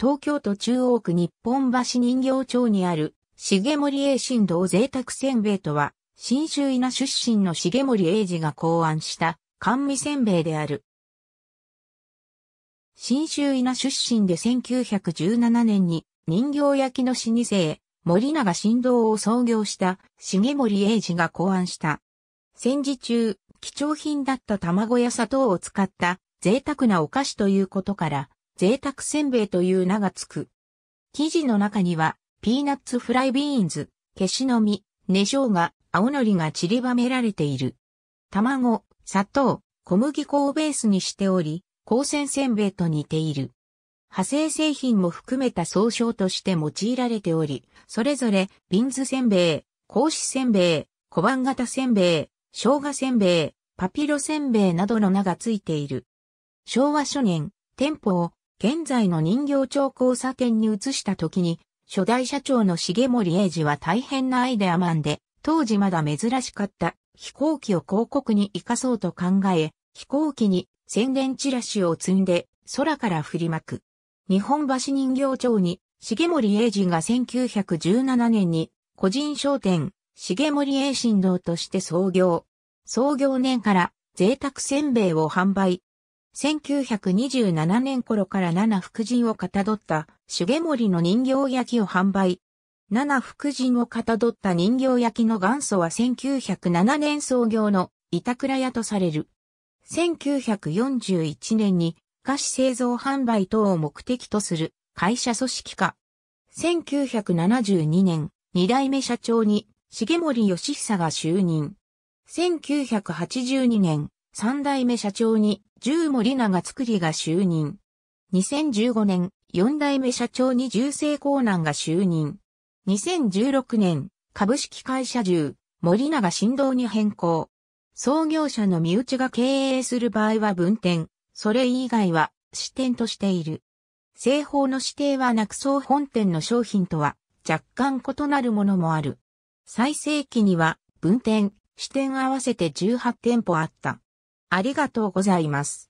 東京都中央区日本橋人形町にある、重森栄新堂贅沢せんべいとは、新州稲出身の重森栄治が考案した、甘味せんべいである。新州稲出身で1917年に、人形焼きの老舗へ、森永新堂を創業した、重森栄治が考案した。戦時中、貴重品だった卵や砂糖を使った贅沢なお菓子ということから、贅沢せんべいという名がつく。生地の中には、ピーナッツフライビーンズ、消しの実、根生姜、青のりが散りばめられている。卵、砂糖、小麦粉をベースにしており、光線せんべいと似ている。派生製品も含めた総称として用いられており、それぞれ、ビンズせんべい、格子せんべい、小判型せんべい、生姜せんべい、パピロせんべいなどの名がついている。昭和初年、店舗を現在の人形町交差点に移した時に、初代社長の重森英二は大変なアイデアマンで、当時まだ珍しかった飛行機を広告に生かそうと考え、飛行機に宣伝チラシを積んで空から振りまく。日本橋人形町に重森英二が1917年に個人商店重森英神堂として創業。創業年から贅沢せんべいを販売、1927年頃から七福神をかたどった重森の人形焼きを販売。七福神をかたどった人形焼きの元祖は1907年創業の板倉屋とされる。1941年に菓子製造販売等を目的とする会社組織化。1972年、二代目社長に重森義久が就任。1982年、三代目社長に十森長作りが就任。2015年、四代目社長に重生高難が就任。2016年、株式会社銃森永振動に変更。創業者の身内が経営する場合は分店、それ以外は支店としている。製法の指定はなくそう本店の商品とは若干異なるものもある。最盛期には分店、支店合わせて18店舗あった。ありがとうございます。